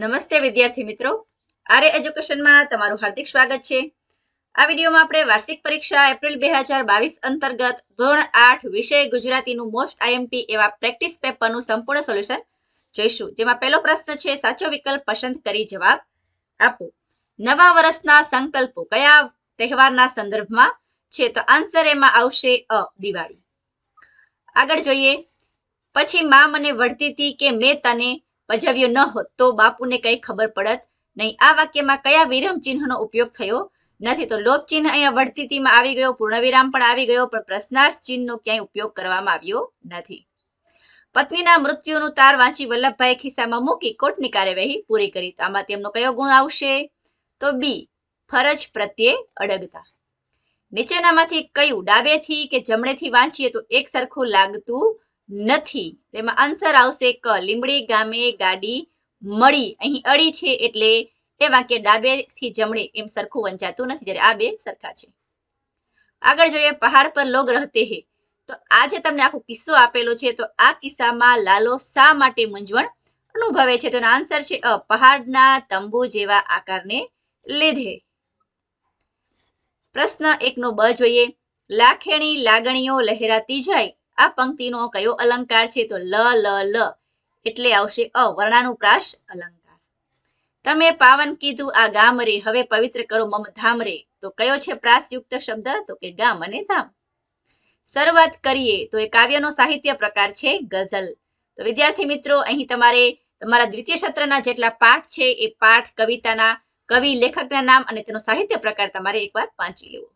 નમસ્તે વિદ્યાર્થી મિત્રો આરે એજ્યુકેશનમાં તમારું હાર્દિક સ્વાગત છે આ વિડીયોમાં આપણે વાર્ષિક પરીક્ષા એપ્રિલ બે હજાર બાવીસ અંતર્ગત ધોરણ આઠ વિષય ગુજરાતીનું મોસ્ટ આઈએમપી એવા પ્રેક્ટિસ પેપરનું સંપૂર્ણ સોલ્યુશન જોઈશું જેમાં પહેલો પ્રશ્ન છે સાચો વિકલ્પ પસંદ કરી જવાબ આપો નવા વર્ષના સંકલ્પો કયા તહેવારના સંદર્ભમાં છે તો આન્સર એમાં આવશે અ દિવાળી આગળ જોઈએ પછી મા મને વળતી હતી કે મેં તને પજવ્યો ન હોત તો બાપુને કંઈ ખબર પડત નહીં આ વાક્યમાં કયા વિરામ ચિહ્નનો ઉપયોગ થયો નથી તો લોપ ચિહ્ન અહીંયા વડતીતીમાં આવી ગયો પૂર્ણવિરામ પણ આવી ગયો પણ પ્રશ્નાર્થ ચિહ્નનો ક્યાંય ઉપયોગ કરવામાં આવ્યો નથી પત્નીના મૃત્યુનું તાર વાંચી વલ્લભભાઈ ખિસ્સામાં મૂકી કોર્ટની કાર્યવાહી પૂરી કરી આમાં તેમનો કયો ગુણ આવશે તો બી ફરજ પ્રત્યે અડગતા નીચેનામાંથી કયું ડાબેથી કે જમણેથી વાંચીએ તો એક સરખું લાગતું નથી તેમાં આન્સર આવશે ક લીમડી ગામે ગાડી મળી અહીં અડી છે એટલે એ વાક્ય ડાબે થી જમણે એમ સરખું વંચાતું નથી જ્યારે આ બે સરખા છે આગળ જોઈએ પહાડ પર લોગ રહેતે હે તો આજે તમને આખો કિસ્સો આપેલો છે તો આ કિસ્સામાં લાલો શા માટે મૂંઝવણ અનુભવે છે તેનો આન્સર છે અ પહાડના તંબુ જેવા આકારને લીધે પ્રશ્ન એકનો બ જોઈએ લાખેણી લાગણીઓ લહેરાતી જાય આ પંક્તિનો કયો અલંકાર છે તો લ લ લ એટલે આવશે અ વર્ણાનુપ્રાસ અલંકાર તમે પાવન કીધું આ ગામ રે હવે પવિત્ર કરો મમ ધામ રે તો કયો છે પ્રાસયુક્ત શબ્દ તો કે ગામ અને ધામ શરૂઆત કરીએ તો એ કાવ્યનો સાહિત્ય પ્રકાર છે ગઝલ તો વિદ્યાર્થી મિત્રો અહીં તમારે તમારા દ્વિતીય સત્રના જેટલા પાઠ છે એ પાઠ કવિતાના કવિ લેખકના નામ અને તેનો સાહિત્ય પ્રકાર તમારે એકવાર વાંચી લેવો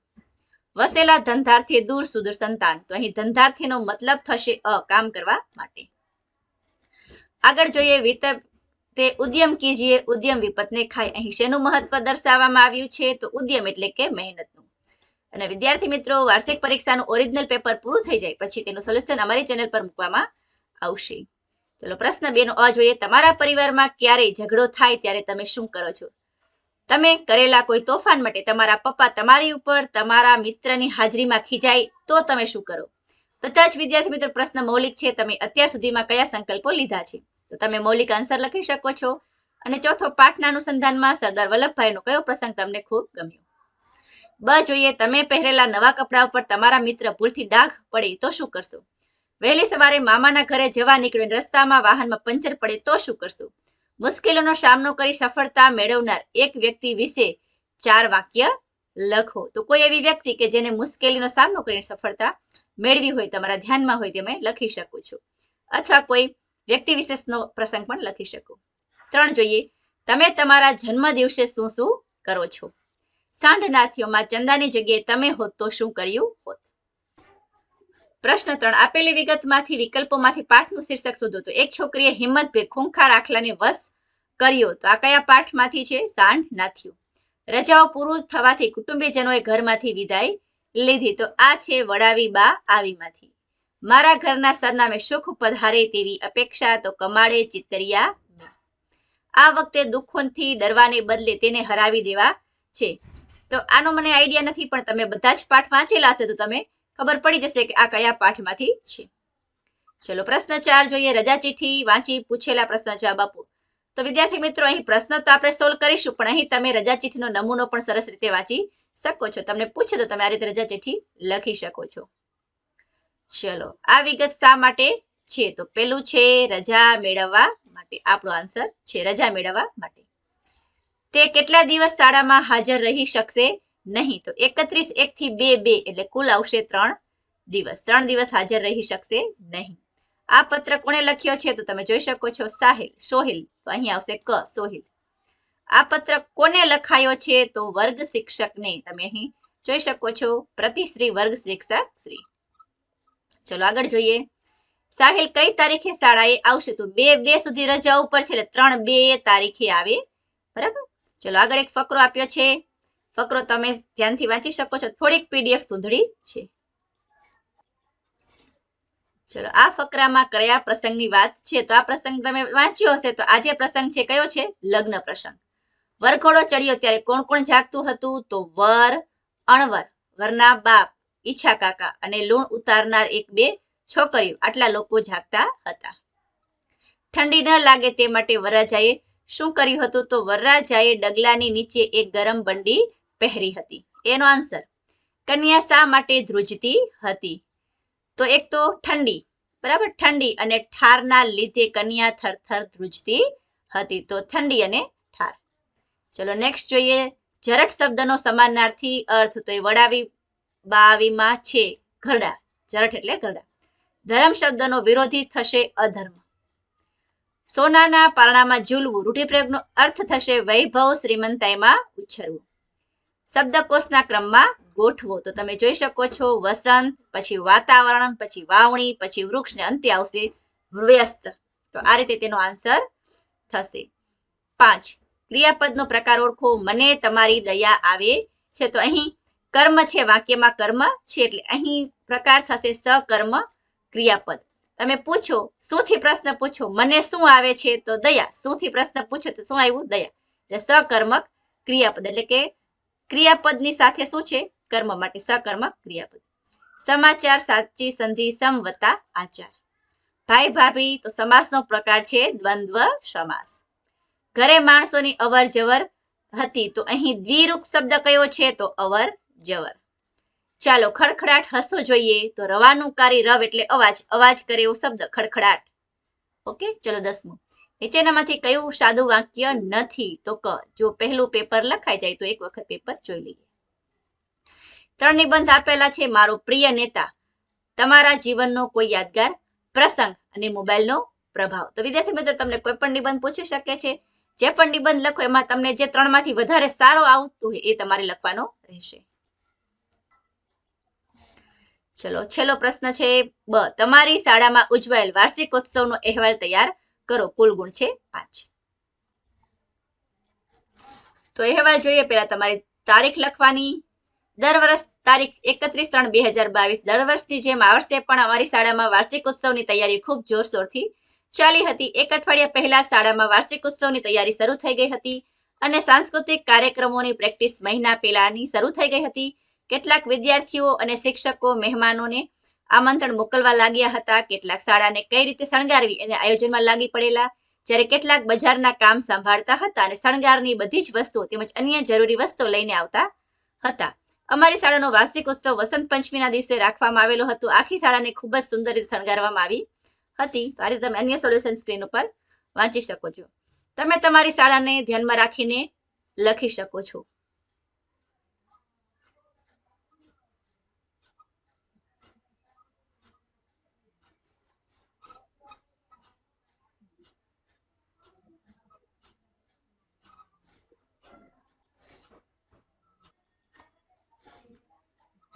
વસેલા ધંધાર્થી દૂર સુદૂર સંતાન તો અહીં ધંધાર્થીનો મતલબ થશે અ કામ કરવા માટે આગળ જોઈએ વિત તે ઉદ્યમ કીજીએ ઉદ્યમ વિપતને ખાય અહીં શેનું મહત્વ દર્શાવવામાં આવ્યું છે તો ઉદ્યમ એટલે કે મહેનતનું અને વિદ્યાર્થી મિત્રો વાર્ષિક પરીક્ષાનું ઓરિજિનલ પેપર પૂરું થઈ જાય પછી તેનું સોલ્યુશન અમારી ચેનલ પર મૂકવામાં આવશે ચલો પ્રશ્ન બેનો અ જોઈએ તમારા પરિવારમાં ક્યારેય ઝઘડો થાય ત્યારે તમે શું કરો છો તમે કરેલા કોઈ તોફાન માટે તમારા પપ્પા તમારી ઉપર તમારા મિત્રની હાજરીમાં ખીજાય તો તમે શું કરો બધા જ વિદ્યાર્થી મિત્રો પ્રશ્ન મૌલિક છે તમે અત્યાર સુધીમાં કયા સંકલ્પો લીધા છે તો તમે મૌલિક આન્સર લખી શકો છો અને ચોથો પાઠના અનુસંધાનમાં સરદાર વલ્લભભાઈનો કયો પ્રસંગ તમને ખૂબ ગમ્યો બ જોઈએ તમે પહેરેલા નવા કપડા ઉપર તમારા મિત્ર ભૂલથી ડાઘ પડે તો શું કરશો વહેલી સવારે મામાના ઘરે જવા નીકળીને રસ્તામાં વાહનમાં પંચર પડે તો શું કરશું મુશ્કેલીનો સામનો કરી સફળતા મેળવનાર એક વ્યક્તિ વિશે ચાર વાક્ય લખો તો કોઈ એવી વ્યક્તિ કે જેને મુશ્કેલીનો સામનો કરીને સફળતા મેળવી હોય તમારા ધ્યાનમાં હોય તમે લખી શકો છો અથવા કોઈ વ્યક્તિ વિશેષનો પ્રસંગ પણ લખી શકો ત્રણ જોઈએ તમે તમારા જન્મ દિવસે શું શું કરો છો સાંઢનાથીઓમાં ચંદાની જગ્યાએ તમે હોત તો શું કર્યું હોત પ્રશ્ન ત્રણ આપેલી વિગતમાંથી વિકલ્પોમાંથી પાઠનું શીર્ષક શોધો તો એક છોકરીએ હિંમતભેર ખૂંખાર આખલાને વશ કર્યો તો આ કયા પાઠમાંથી છે સાંઠ નાથ્યું રજાઓ પૂરું થવાથી કુટુંબીજનોએ ઘરમાંથી વિદાય લીધી તો આ છે વડાવી બા આવીમાંથી મારા ઘરના સરનામે સુખ પધારે તેવી અપેક્ષા તો કમાડે ચિતરિયા આ વખતે દુઃખોથી ડરવાને બદલે તેને હરાવી દેવા છે તો આનો મને આઈડિયા નથી પણ તમે બધા જ પાઠ વાંચેલા હશે તો તમે ખબર પડી જશે કે આ કયા પાઠમાંથી છે ચલો પ્રશ્ન ચાર જોઈએ રજા ચિઠ્ઠી વાંચી પૂછેલા પ્રશ્ન જવાબ આપો તો વિદ્યાર્થી મિત્રો અહીં પ્રશ્ન તો આપણે સોલ્વ કરીશું પણ અહીં તમે રજા ચિઠ્ઠીનો નમૂનો પણ સરસ રીતે વાંચી શકો છો તમને પૂછે તો તમે આ રીતે રજા ચીઠી લખી શકો છો ચલો આ વિગત શા માટે છે તો પેલું છે રજા મેળવવા માટે આપણો આન્સર છે રજા મેળવવા માટે તે કેટલા દિવસ શાળામાં હાજર રહી શકશે નહીં તો એકત્રીસ એક થી બે બે એટલે કુલ આવશે ત્રણ દિવસ ત્રણ દિવસ હાજર રહી શકશે નહીં આ પત્ર કોણે લખ્યો છે તો તમે જોઈ શકો છો સાહિલ સોહિલ તો અહીં આવશે ક સોહિલ આ પત્ર કોને લખાયો છે તો વર્ગ શિક્ષકને તમે અહીં જોઈ શકો છો પ્રતિશ્રી વર્ગ શિક્ષક શ્રી ચલો આગળ જોઈએ સાહિલ કઈ તારીખે શાળાએ આવશે તો બે બે સુધી રજા ઉપર છે એટલે ત્રણ બે તારીખે આવે બરાબર ચલો આગળ એક ફકરો આપ્યો છે ફકરો તમે ધ્યાનથી વાંચી શકો છો થોડીક પીડીએફ ધૂંધળી છે ચલો આ ફકરામાં કયા પ્રસંગની વાત છે તો આ પ્રસંગ તમે વાંચ્યો હશે તો આજે પ્રસંગ છે કયો છે લગ્ન પ્રસંગ વરઘોડો ચડ્યો ત્યારે કોણ કોણ જાગતું હતું તો વર અણવર વરના બાપ ઈચ્છા કાકા અને લૂણ ઉતારનાર એક બે છોકરીઓ આટલા લોકો જાગતા હતા ઠંડી ન લાગે તે માટે વરરાજાએ શું કર્યું હતું તો વરરાજાએ ડગલાની નીચે એક ગરમ બંડી પહેરી હતી એનો આન્સર કન્યા શા માટે ધ્રુજતી હતી તો એક તો ઠંડી બરાબર ઠંડી અને ઠારના લીધે કન્યા થરથર ધ્રુજતી હતી તો ઠંડી અને ઠાર ચલો નેક્સ્ટ જોઈએ જરટ શબ્દનો સમાનાર્થી અર્થ તો એ વડાવી બાવીમાં છે ઘરડા જરટ એટલે ઘરડા ધર્મ શબ્દનો વિરોધી થશે અધર્મ સોનાના પારણામાં ઝૂલવું રૂઢિપ્રયોગનો અર્થ થશે વૈભવ શ્રીમંતાઈમાં ઉછરવું શબ્દકોષના ક્રમમાં ગોઠવો તો તમે જોઈ શકો છો વસંત પછી વાતાવરણ પછી વાવણી પછી વૃક્ષને અંતે આવશે વ્યસ્ત તો આ રીતે તેનો આન્સર થશે પાંચ ક્રિયાપદનો પ્રકાર ઓળખો મને તમારી દયા આવે છે તો અહીં કર્મ છે વાક્યમાં કર્મ છે એટલે અહીં પ્રકાર થશે સકર્મ ક્રિયાપદ તમે પૂછો શુંથી પ્રશ્ન પૂછો મને શું આવે છે તો દયા શુંથી પ્રશ્ન પૂછો તો શું આવ્યું દયા એટલે સકર્મક ક્રિયાપદ એટલે કે ક્રિયાપદની સાથે શું છે કર્મ માટે સકર્મક ક્રિયાપદ સમાચાર સાચી સંધિ સમ આચાર ભાઈ ભાભી તો સમાસનો પ્રકાર છે દ્વંદ્વ સમાસ ઘરે માણસોની અવર જવર હતી તો અહીં દ્વિરૂપ શબ્દ કયો છે તો અવર જવર ચાલો ખડખડાટ હસો જોઈએ તો રવાનું કારી રવ એટલે અવાજ અવાજ કરે એવો શબ્દ ખડખડાટ ઓકે ચલો દસમું નીચેનામાંથી કયું સાદું વાક્ય નથી તો ક જો પહેલું પેપર લખાઈ જાય તો એક વખત પેપર જોઈ લઈએ ત્રણ નિબંધ આપેલા છે મારો પ્રિય નેતા તમારા જીવનનો કોઈ યાદગાર પ્રસંગ અને મોબાઈલનો પ્રભાવ તો વિદ્યાર્થી મિત્રો તમને કોઈ પણ નિબંધ પૂછી શકે છે જે પણ નિબંધ લખો એમાં તમને જે ત્રણમાંથી વધારે સારો આવતું હોય એ તમારે લખવાનો રહેશે ચલો છેલ્લો પ્રશ્ન છે બ તમારી શાળામાં ઉજવાયેલ વાર્ષિક ઉત્સવનો અહેવાલ તૈયાર કરો કુલ ગુણ છે પાંચ તો અહેવાલ જોઈએ પહેલા તમારી તારીખ લખવાની દર વર્ષ તારીખ એકત્રીસ ત્રણ બે હજાર બાવીસ દર વર્ષની જેમ આ પણ અમારી શાળામાં વાર્ષિક ઉત્સવની તૈયારી ખૂબ જોરશોરથી ચાલી હતી એક અઠવાડિયા પહેલા શાળામાં વાર્ષિક ઉત્સવની તૈયારી શરૂ થઈ ગઈ હતી અને સાંસ્કૃતિક કાર્યક્રમોની પ્રેક્ટિસ મહિના પહેલાની શરૂ થઈ ગઈ હતી કેટલાક વિદ્યાર્થીઓ અને શિક્ષકો મહેમાનોને આમંત્રણ મોકલવા લાગ્યા હતા કેટલાક શાળાને કઈ રીતે શણગારવી એને આયોજનમાં લાગી પડેલા જ્યારે કેટલાક બજારના કામ સંભાળતા હતા અને શણગારની બધી જ વસ્તુઓ તેમજ અન્ય જરૂરી વસ્તુઓ લઈને આવતા હતા અમારી શાળાનો વાર્ષિક ઉત્સવ વસંત પંચમીના દિવસે રાખવામાં આવેલો હતો આખી શાળાને ખૂબ જ સુંદર રીતે શણગારવામાં આવી હતી તો આ રીતે તમે અન્ય સોલ્યુશન સ્ક્રીન ઉપર વાંચી શકો છો તમે તમારી શાળાને ધ્યાનમાં રાખીને લખી શકો છો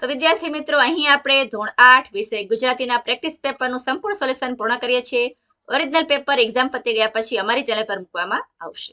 તો વિદ્યાર્થી મિત્રો અહીં આપણે ધોરણ આઠ વિશે ગુજરાતીના પ્રેક્ટિસ પેપરનું સંપૂર્ણ સોલ્યુશન પૂર્ણ કરીએ છીએ ઓરિજિનલ પેપર એક્ઝામ પતી ગયા પછી અમારી ચેનલ પર મૂકવામાં આવશે